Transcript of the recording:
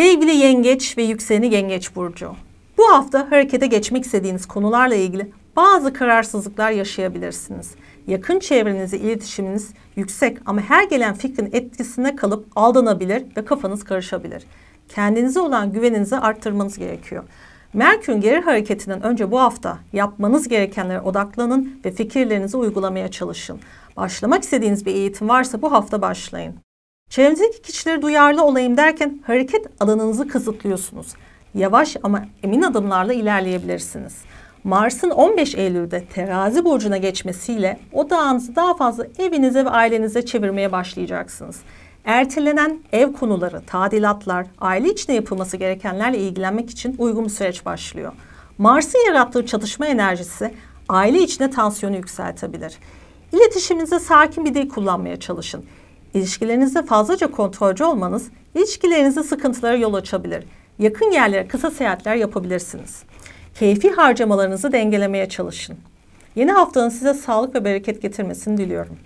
Sevgili şey yengeç ve yükseni yengeç burcu. Bu hafta harekete geçmek istediğiniz konularla ilgili bazı kararsızlıklar yaşayabilirsiniz. Yakın çevrenizi iletişiminiz yüksek ama her gelen fikrin etkisine kalıp aldanabilir ve kafanız karışabilir. Kendinize olan güveninizi arttırmanız gerekiyor. Merkür'ün geri hareketinden önce bu hafta yapmanız gerekenlere odaklanın ve fikirlerinizi uygulamaya çalışın. Başlamak istediğiniz bir eğitim varsa bu hafta başlayın. Çevremizdeki kişileri duyarlı olayım derken hareket alanınızı kısıtlıyorsunuz. Yavaş ama emin adımlarla ilerleyebilirsiniz. Mars'ın 15 Eylül'de terazi burcuna geçmesiyle odağınızı daha fazla evinize ve ailenize çevirmeye başlayacaksınız. Ertelenen ev konuları, tadilatlar, aile içinde yapılması gerekenlerle ilgilenmek için uygun bir süreç başlıyor. Mars'ın yarattığı çatışma enerjisi aile içinde tansiyonu yükseltebilir. İletişiminize sakin bir dil kullanmaya çalışın. İlişkilerinizde fazlaca kontrolcü olmanız ilişkilerinizde sıkıntılara yol açabilir. Yakın yerlere kısa seyahatler yapabilirsiniz. Keyfi harcamalarınızı dengelemeye çalışın. Yeni haftanın size sağlık ve bereket getirmesini diliyorum.